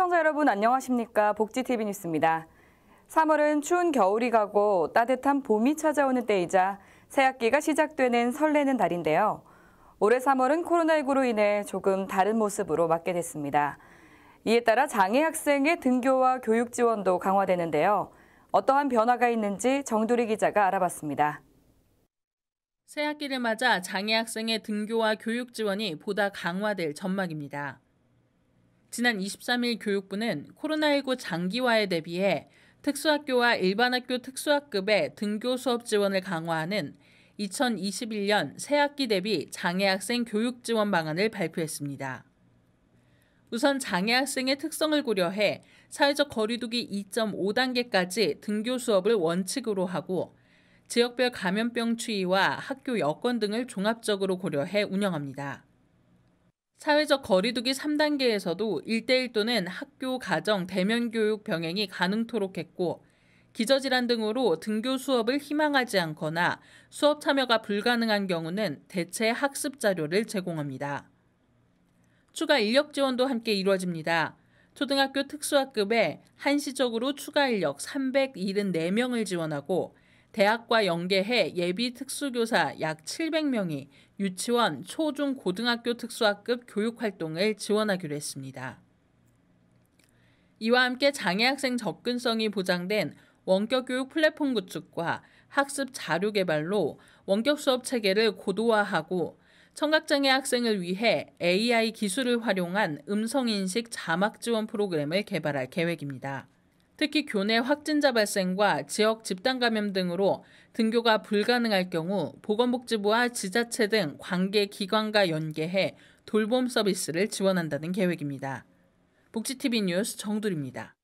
시청자 여러분 안녕하십니까? 복지TV 뉴스입니다. 3월은 추운 겨울이 가고 따뜻한 봄이 찾아오는 때이자 새학기가 시작되는 설레는 달인데요. 올해 3월은 코로나19로 인해 조금 다른 모습으로 맞게 됐습니다. 이에 따라 장애 학생의 등교와 교육 지원도 강화되는데요. 어떠한 변화가 있는지 정두리 기자가 알아봤습니다. 새학기를 맞아 장애 학생의 등교와 교육 지원이 보다 강화될 전망입니다. 지난 23일 교육부는 코로나19 장기화에 대비해 특수학교와 일반학교 특수학급의 등교 수업 지원을 강화하는 2021년 새학기 대비 장애학생 교육 지원 방안을 발표했습니다. 우선 장애학생의 특성을 고려해 사회적 거리두기 2.5단계까지 등교 수업을 원칙으로 하고 지역별 감염병 추이와 학교 여건 등을 종합적으로 고려해 운영합니다. 사회적 거리두기 3단계에서도 1대1 또는 학교, 가정, 대면 교육 병행이 가능토록 했고 기저질환 등으로 등교 수업을 희망하지 않거나 수업 참여가 불가능한 경우는 대체 학습 자료를 제공합니다. 추가 인력 지원도 함께 이루어집니다. 초등학교 특수학급에 한시적으로 추가 인력 374명을 지원하고 대학과 연계해 예비 특수교사 약 700명이 유치원, 초중 고등학교 특수학급 교육 활동을 지원하기로 했습니다. 이와 함께 장애학생 접근성이 보장된 원격 교육 플랫폼 구축과 학습 자료 개발로 원격 수업 체계를 고도화하고 청각장애 학생을 위해 AI 기술을 활용한 음성인식 자막 지원 프로그램을 개발할 계획입니다. 특히 교내 확진자 발생과 지역 집단 감염 등으로 등교가 불가능할 경우 보건복지부와 지자체 등 관계 기관과 연계해 돌봄 서비스를 지원한다는 계획입니다. 복지TV 뉴스 정두리입니다.